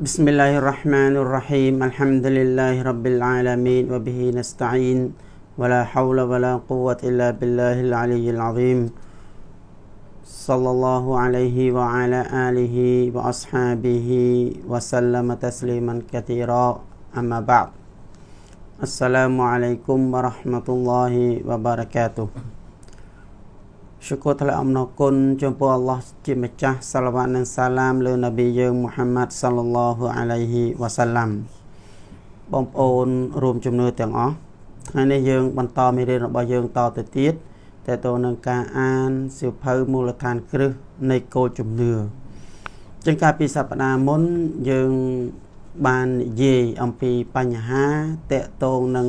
بسم الله الرحمن الرحيم الحمد لله رب العالمين وبه نستعين ولا حول ولا قوة إلا بالله العلي العظيم صلى الله عليه وعلى آله وأصحابه وسلم تسليما كثيرا أما بعد السلام عليكم ورحمة الله وبركاته ชูกทละอัมนกุลจงพออัลลอฮ์จิมจัห์สลาวะนันสลามលើនប៊ីយើងមូហាម៉ាត់សលឡោះអាឡៃហ៊ីវ៉ាសាឡាំបងប្អូន រួមជំនឿទាំងអស់ថ្ងៃនេះយើងបន្តមេរៀនរបស់យើងតទៅទៀតតទៅនឹងការអានសៀវភៅមូលដ្ឋានគ្រឹះនៃគោលជំនឿចឹងកាលពីសប្តាហ៍មុនយើងបាននិយាយអំពីបញ្ហាតកតងនឹង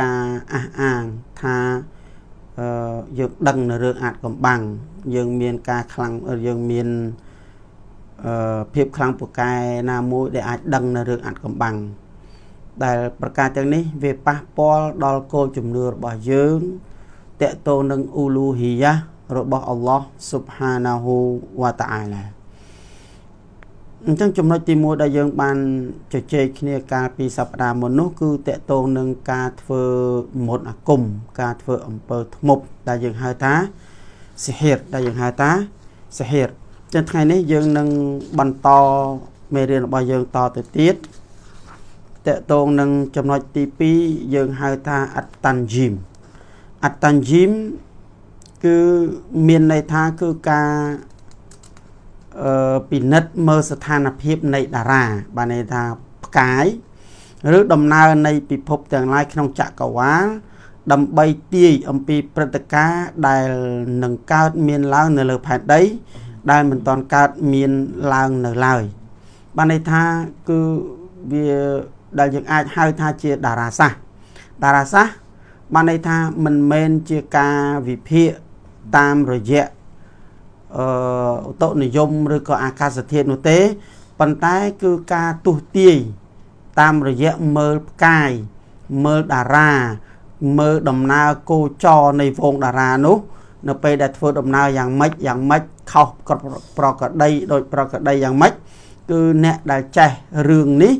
ការអះអាងថាយើងដឹងនៅរឿងអាចកំបាំងយើងមានការខ្លាំងយើងមានភាពខ្លាំងពូកែណាមួយដែលអាចដឹងនៅរឿងអាចកំបាំងដែលប្រការទាំងនេះវាប៉ះពាល់ដល់គោលជំនឿរបស់យើងតកតងនឹងអ៊ូលូហ៊ីយ៉ារបស់អល់ឡោះស៊ុបហាណាហ៊ូវ៉ាតាអាឡាអញ្ចឹងចំណុចទី1ដែលយើងបានជជែកគ្នាកាលពីសប្តាហ៍មុននោះគឺតកតងនឹងការធ្វើមន្តអាគមការធ្វើ អំពើធ្មប់ដែលយើងហៅថាសិហិរដែលយើងហៅថាសិហិរចឹងថ្ងៃនេះយើងនឹងបន្តមេរៀនរបស់យើងតទៅទៀតតកតងនឹងចំណុចទី2យើងហៅថាអត្តានជីមអត្តានជីមគឺមានន័យថាគឺការពិនិត្យមើលស្ថានភាពនៃតារា បានន័យថាផ្កាយឬដំណើរនៃពិភពទាំងឡាយក្នុងចក្រវាលដើម្បីទាយអំពីព្រឹត្តិការណ៍ដែលនឹងកើតមានឡើងនៅលើផែនដី ដែលមិនទាន់កើតមានឡើងនៅឡើយ បានន័យថាគឺវាដែលយើងអាចហៅថាជាតារាសាស្ត្រតារាសាស្ត្របានន័យថាមិនមែនជាការវិភាគតាមរយៈអឺឧតុនិយមឬក៏អាកាសធាតុនោះទេប៉ុន្តែគឺការទុះទាយតាមរយៈមើលផ្កាយមើលតារា មើលដំណើរគោចរនៃវងតារានោះនៅពេលដែលធ្វើដំណើរយ៉ាងម៉េចយ៉ាងម៉េចខុសប្រកដីដោយប្រកដីយ៉ាងម៉េចគឺអ្នកដែលចេះរឿងនេះ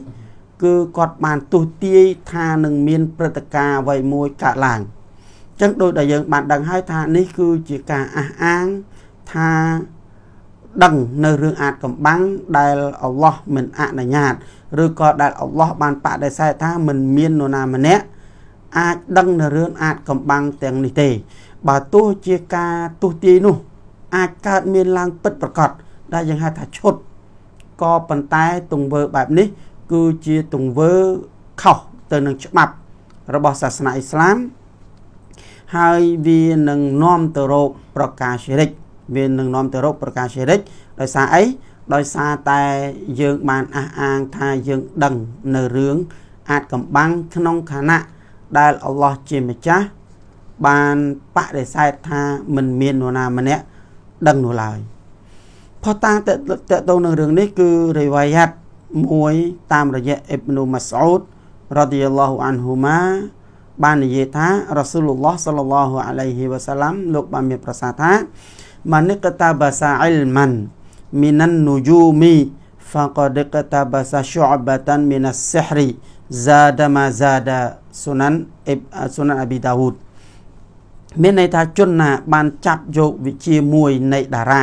គឺគាត់បានទុះទាយថានឹងមានព្រឹត្តិការណ៍អ្វីមួយកើតឡើងចឹងដោយដែលយើងបានដឹងហើយថានេះគឺជាការអះអាងថាដឹងនៅរឿងអាចកំបាំងដែលអល់ឡោះមិនអនុញ្ញាតឬក៏ដែលអល់ឡោះបានបដិសេធថាមិនមាននរណាម្នាក់អាចដឹងនៅរឿងអាចកំបាំងទាំងនេះទេ បើទោះជាការទុះទាយនោះ អាចកើតមានឡើងពិតប្រកបដែលយើងហៅថាឈុតក៏ប៉ុន្តែទង្វើបែបនេះ គឺជាទង្វើខុសទៅនឹងច្បាប់របស់សាសនាអ៊ីស្លាមហើយវានឹងនាំទៅរកប្រការឈិរិកវានឹងនាំទៅរកប្រការជារិចដោយសារអីដោយសារតែយើងបានអះអាងថាយើងដឹងនៅរឿងអាចកំបាំងក្នុងខណៈដែលអល់ឡោះជាម្ចាស់បានបដិសេធថាមិនមាននរណាម្នាក់ ដឹងនោះឡើយផុសតាតតទៅនឹងរឿងនេះគឺរិវាយ៉ាត់មួយ តាមរយៈអ៊ីបនូម៉ាស្អ៊ូដរ៉ាឌីយ៉ាឡោះអានហ៊ូម៉ាបាននិយាយថារ៉ាស៊ូលឡោះសល្លឡោះអាឡៃហ៊ីវ៉ាសាឡាំលោកបានមានប្រសាសន៍ថា manikta basa ilman minan nujumi faqad basa syu'batan minas sihri zada ma zada sunan sunan abi dawud មានន័យថាជនណាបានចាប់យកវិជាមួយនៃតារា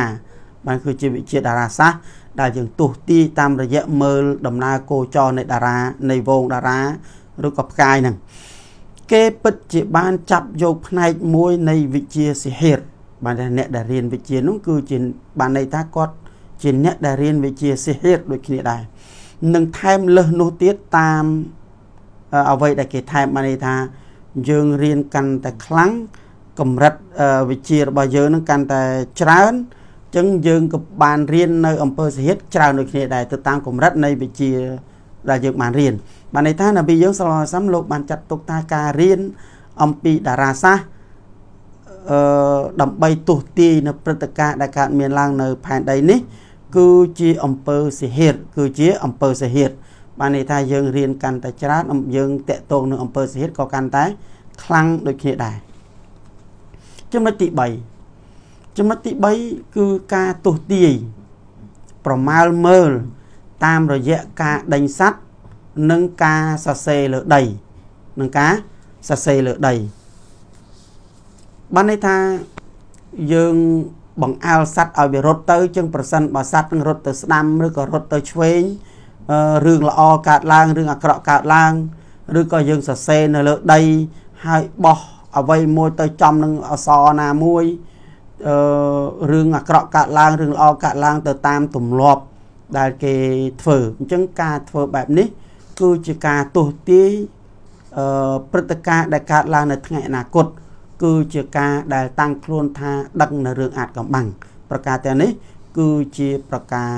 បានគឺជាវិជាតារាសាស្ត្រដែលយើងទុះទីតាមរយៈមើលដំណើរគោចរនៃតារានៃវងតារាឬក៏ផ្កាយហ្នឹងគេពិតជាបានចាប់យកផ្នែកមួយនៃវិជាសិហិរបានថាអ្នកដែលរៀនវិជ្ជានោះគឺជាបានន័យថាគាត់ជាអ្នកដែលរៀនវិជ្ជាសិហិរដូចគ្នាដែរនឹងថែមលើសនោះទៀតតាមអ្វីដែលគេថែមបានន័យថាយើងរៀនកាន់តែខ្លាំងកម្រិតវិជ្ជារបស់យើងនឹងកាន់តែច្រើនអញ្ចឹងយើងក៏បានរៀននៅអំពើសិហិតច្រើនដូចគ្នាដែរទៅតាមកម្រិតនៃវិជ្ជាដែលយើងបានរៀនបានន័យថានប៊ីយើងសល្លឡោះសាំលោកបានចាត់ទុកថាការរៀនអំពីតារាសាស្ត្រអឺដើម្បីទុះទាយនៅព្រឹត្តិការណ៍ដែលកើតមានឡើងនៅផែនដីនេះ គឺជាអង្គើសិហេតគឺជាអង្គើសិហេតបានន័យថាយើងរៀនកាន់តែច្រើនយើងតកតងនឹងអង្គើសិហេតក៏កាន់តែ ខ្លាំងដូចគ្នាដែរចំណុចទី3ចំណុចទី3គឺការទុះទាយប្រមាលមើលតាមរយៈការដេញសัตว์និងការសរសេរលើដី និងការសរសេរលើដីបានន័យថាយើងបង្អើលសัตว์ឲ្យវារត់ទៅចឹងប្រសិនបើសัตว์នឹងរត់ទៅស្ដាំឬក៏រត់ទៅឆ្វេងរឿងល្អកើតឡើងរឿងអាក្រក់កើតឡើងឬក៏យើងសរសេរនៅលើដីហើយបោះអ្វីមួយទៅចំនឹងអសរណាមួយអឺរឿងអាក្រក់កើតឡើងរឿងល្អកើតឡើង ទៅតាមទម្លាប់ដែលគេធ្វើអញ្ចឹងការធ្វើបែបនេះគឺជាការទស្សទាយអឺព្រឹត្តិការណ៍ដែលកើតឡើងនៅថ្ងៃអនាគតគឺជាការដែលតាំងខ្លួនថាដឹងនៅរឿងអាចកំបាំងប្រការទាំងនេះគឺជាប្រការ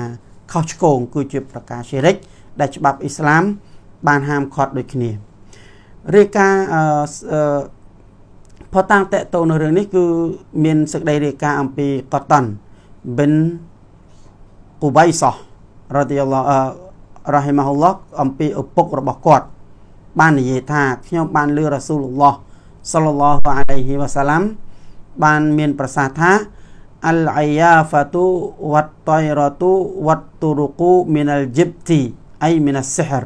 ខុសឆ្គងគឺជាប្រការសេរិកដែលច្បាប់អ៊ីស្លាមបានហាមឃាត់ដូចគ្នារាយការណ៍អឺផតាំងតកតនៅរឿងនេះគឺមានសេចក្តីរាយការណ៍អំពីកតនបិនគូបៃសោះរ៉ាឌីយ៉ាឡោះរ៉ាហ៊ីម៉ាហ៊ុលឡោះអំពីឪពុករបស់គាត់បាននិយាយថាខ្ញុំបានលឺរ៉ាស៊ូលឡោះសល្លឡោះអាឡៃហ៊ីវ៉ាសាឡាំបានមានប្រសាសន៍ថាអលអាយ៉ាហ្វាទូវ៉ាត់តៃរ៉ាទូវ៉ាត់ទូរូគូមីនអលជីបទីអៃមីនអសិហរ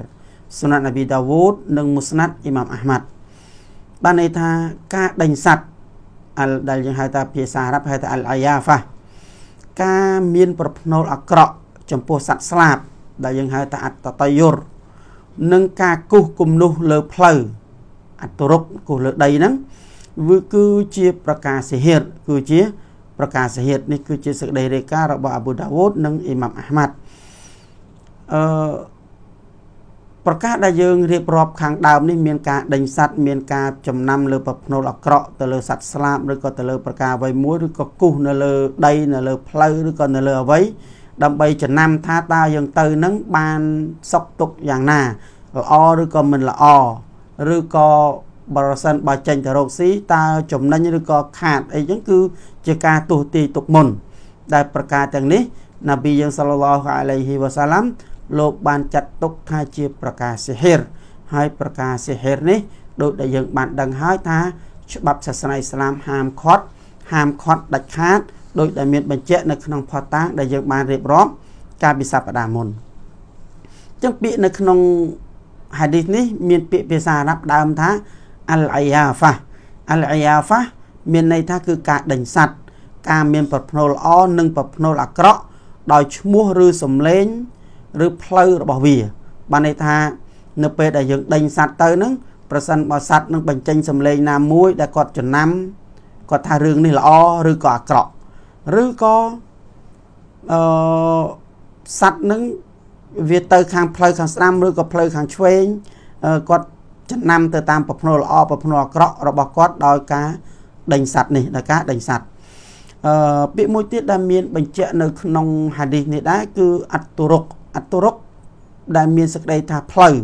សុណាត់នប៊ីដាវូតនិងមុស្ណាត់អ៊ីម៉ាមអាហ្មាត់បានន័យថាការដេញសัตว์អលដែលយើងហៅថាភាសាអារ៉ាប់ហៅថាអលអាយ៉ាហ្វាការមានប្រភ្នូលអាក្រក់ ចំពោះសัตว์ស្លាប់ ដែលយើងហៅថាអត្តតយុរនិងការគូសគំនុះលើផ្លូវអតុរុកគោះលើដីហ្នឹងវាគឺជាប្រការសិហិតគឺជា ប្រការសិហិតនេះគឺជាសេចក្តីរាយការណ៍របស់អាប៊ូដាវូដនិងអ៊ីម៉ាំអាហ្មាត់អឺប្រកាសដែលយើងរៀបរាប់ខាងដើមនេះមានការដេញសัตว์មានការចំណាំលើប្រភ្នូលអាក្រក់ទៅលើសัตว์ស្លាបឬក៏ទៅលើប្រការអ្វីមួយឬក៏គូសនៅលើដីនៅលើផ្លូវឬក៏នៅលើអ្វីដើម្បីចំណាំថាតើយើង ទៅនឹងបានសុខទុក្ខយ៉ាងណាល្អឬក៏មិនល្អឬក៏បរិសិនបើចេញទៅរកស៊ីតើចំណេញឬក៏ខាតអីចឹងគឺជាការទស្សទាយទុកមុន ដែលប្រការទាំងនេះ ណាប៊ីយើងសាឡឡោះអាឡៃហ៊ីវ៉ាសាឡាំលោកបានចាត់ទុកថាជាប្រការសិហិរហើយប្រការសិហិរនេះដូចដែលយើង បានដឹងហើយថាច្បាប់សាសនាអ៊ីស្លាមហាមឃាត់ហាមឃាត់ដាច់ខាតដោយដែលមានបញ្ជាក់នៅក្នុងផតា ដែលយើងបានរៀបរាប់កាលពីសប្តាហ៍មុនចឹងពាក្យនៅក្នុងហាឌីសនេះមានពាក្យភាសាអារ៉ាប់ដើមថាអលអាយ៉ាហ្វាអលអាយ៉ាហ្វាមានន័យថាគឺការដេញសัตว์ការមានប្រភ្នូលល្អនិងប្រភ្នូលអាក្រក់ដោយឈ្មោះឬសំឡេងឬផ្លូវរបស់វាបានន័យថានៅពេលដែលយើងដេញសัตว์ទៅហ្នឹងប្រសិនបើសัตว์នឹងបញ្ចេញសំឡេងណាមួយដែលគាត់ចំណាំគាត់ថារឿងនេះល្អឬក៏អាក្រក់ឬក៏អឺសัตว์នឹងវាទៅខាងផ្លូវខាងស្ដាំឬក៏ផ្លូវខាងឆ្វេងគាត់ចំណាំទៅតាមប្រភ្នូលល្អប្រភ្នូលអាក្រក់របស់គាត់ដោយការដេញសัตว์នេះដោយការដេញសัตว์អឺពាក្យមួយទៀតដែលមានបញ្ជាក់នៅក្នុងហាឌីសនេះដែរគឺអតុរុកអតុរុកដែលមានសេចក្តីថាផ្លូវ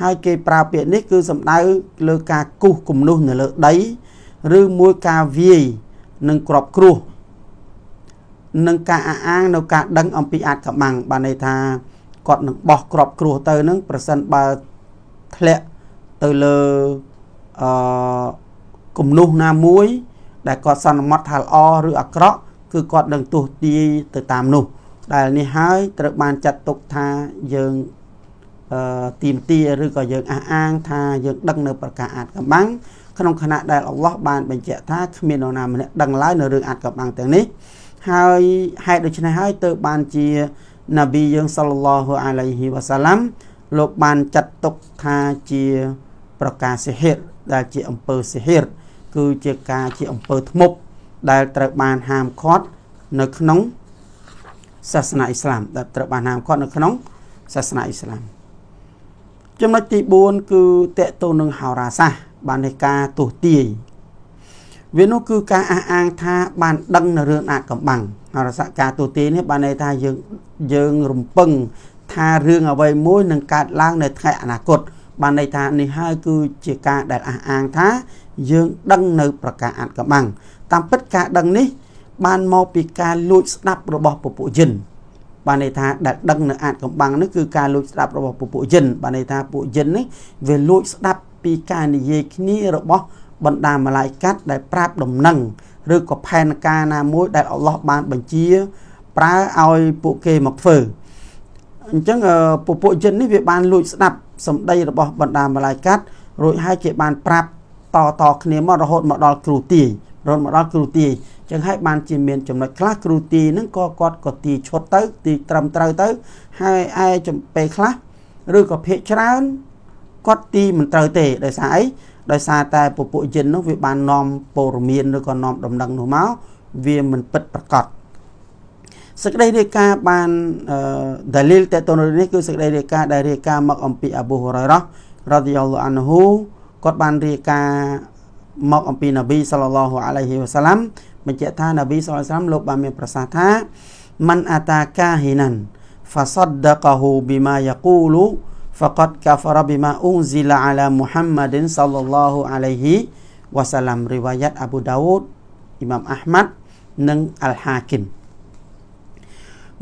ហើយគេប្រើពាក្យនេះ គឺសំដៅលើការគូសគំនុះនៅលើដី ឬមួយការវាយនិងក្របគ្រោះនិងការអះអាងនៅការដឹងអំពីអាចកំបាំងបានន័យថាគាត់នឹងបោះក្របគ្រោះទៅនឹងប្រសិនបើធ្លាក់ទៅលើអឺគំនុះណាមួយ ដែលគាត់សន្មត់ថាល្អឬអាក្រក់គឺគាត់នឹងទស្សទាយទៅតាមនោះ ដែលនេះហើយត្រូវបានចាត់ទុកថាយើងអឺទីមទាឬក៏យើងអះអាងថាយើងដឹងនៅប្រការអាចកំបាំងក្នុងខណៈដែលអល់ឡោះបានបញ្ជាក់ថាគ្មាននរណាម្នាក់ដឹងឡើយនៅរឿងអាចកំបាំងទាំងនេះហើយហេតុដូច្នេះហើយទើបបានជាណាប៊ីយើងសល្លឡោះអាឡៃហ៊ីវ៉ាសាឡាំលោកបានចាត់ទុកថាជា ប្រការសិហិរដែលជាអំពើសិហិរគឺជាការជាអំពើធ្មប់ដែលត្រូវបានហាមឃាត់នៅក្នុងសាសនាអ៊ីស្លាមដែលត្រូវបានហាមឃាត់នៅក្នុង សាសនាអ៊ីស្លាមចំណុចទី4គឺតកតូននឹងហោរាសាស្ត្របាននៃការទស្សទាយវានោះគឺការអះអាងថា បាន ដឹងនៅរឿងអាកំបាំងអរសការទូទាយនេះបានន័យថាយើងយើងរំពឹង ថារឿងអ្វីមួយនឹងកើតឡើងនៅថ្ងៃអនាគតបានន័យថានេះហើយគឺជាការដែលអះអាងថាយើងដឹងនៅប្រការអាត់កំបាំងតាមពិតការដឹងនេះ បានមកពីការលួចស្ដាប់របស់ពពួកយិនបានន័យថាដែលដឹងនៅអាចកំបាំងនេះគឺការលួចស្ដាប់របស់ពពួកយិនបានន័យថាពួកយិននេះវាលួចស្ដាប់ពីការនិយាយគ្នារបស់បណ្ដាមឡាយកាត់ដែលប្រាប់ដំណឹងឬក៏ផែនការណាមួយដែលអល់ឡោះបានបញ្ជាប្រើឲ្យពួកគេមកធ្វើអញ្ចឹងពពួកយិននេះវាបានលួចស្ដាប់សម្ដីរបស់បណ្ដាមឡាយកាត់រួចហើយគេបានប្រាប់តតគ្នាមករហូតមកដល់គ្រូទាយរហូតមកដល់គ្រូទាយអញ្ចឹងហើយបានជាមាន ចំណុចខ្លះគ្រូទាយហ្នឹងក៏គាត់ក៏ទាយឈុតទៅទាយត្រឹមត្រូវទៅហើយឯចំពេលខ្លះឬក៏ភាកច្រើនគាត់ទីមិនត្រូវទេដោយសារអីដោយសារតែពពួកយិននោះវាបាននាំព័រមានឬក៏នាំដំណឹងនោះមកវាមិនពិតប្រកបសេចក្តីរាយការណ៍បានដាលីលតេតននេះគឺសេចក្តីរាយការណ៍ដែលរាយការណ៍មកអំពីអប៊ូហូរ៉ៃរ៉ារ៉ាឌីយ៉ាឡូអានហ៊ូគាត់បានរាយការណ៍មកអំពីនប៊ីសល្លឡោះអាឡៃហ៊ីវ៉ាសាឡាំបញ្ជាក់ថានប៊ីសល្លឡោះអាឡៃសាឡាំលោកបានមានប្រសាសន៍ថាមិនអាតាកាហ៊ីណាន់ហ្វាសដដកហ៊ូប៊ីម៉ាយ៉ាកូលូ faqad kafara bima unzila ala Muhammadin sallallahu alaihi wasallam riwayat Abu Dawud Imam Ahmad និងអល់ហាគីម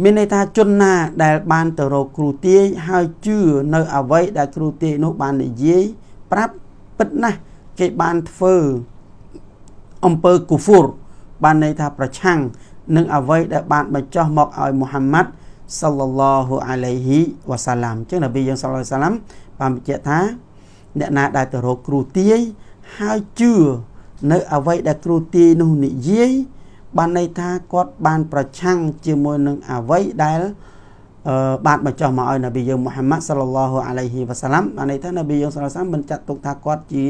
មានន័យថាជនណា ដែលបានទៅរកគ្រូទាយហើយជឿនៅអ្វីដែល គ្រូទាយនោះបាននិយាយប្រាប់ពិតណាស់គេបានធ្វើអំពើគូហ្វូរបានន័យថាប្រឆាំងនឹងអ្វីដែលបានបញ្ចោះមកឲ្យមូហាម៉ាត់សាឡឡហ៊ូអាឡៃហ៊ីវ៉ាសាឡាមអញ្ចឹងនប៊ីយើងសាឡឡសាឡាមបានបញ្ជាក់ថា អ្នកណាដែលទៅរកគ្រូទាយហើយជឿនៅអ្វីដែលគ្រូទាយនោះនិយាយបានន័យថាគាត់បានប្រឆាំងជាមួយនឹងអ្វីដែលបានបញ្ចុះមកឲ្យនប៊ីយើងមូហាម៉ាត់សាឡឡហ៊ូអាឡៃហ៊ីវ៉ាសាឡាមបានន័យថានប៊ីយើងសាឡឡសាឡាមមិនចាត់ទុកថាគាត់ជា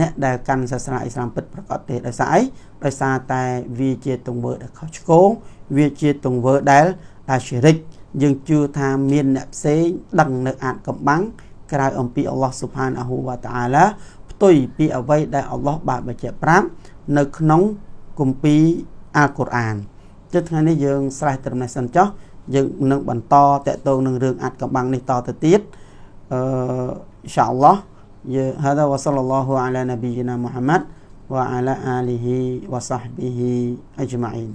អ្នកដែលកាន់សាសនាអ៊ីស្លាមពិតប្រកបទេដោយសារអីដោយសារតែវាជាទង្វើដែលខុសឆ្គងវាជាទង្វើដែលតាជារិកយើងជឿថាមានអ្នកផ្សេងដឹង នៅអាចកំបាំងក្រៅអំពីអល់ឡោះស៊ុបហានអាហ៊ូវតាអាឡាផ្ទុយពីអ្វីដែលអល់ឡោះបានបញ្ជាក់ប្រាប់នៅក្នុងគម្ពីរអាល់កុរអានចុះថ្ងៃនេះយើងស្រេះត្រឹមនេះសិនចុះយើងនឹងបន្តតកតងនឹងរឿងអាចកំបាំងនេះតទៅទៀតអឺអ៊ីនសាអល់ឡោះ هذا وصلى الله على نبينا محمد وعلى آله وصحبه أجمعين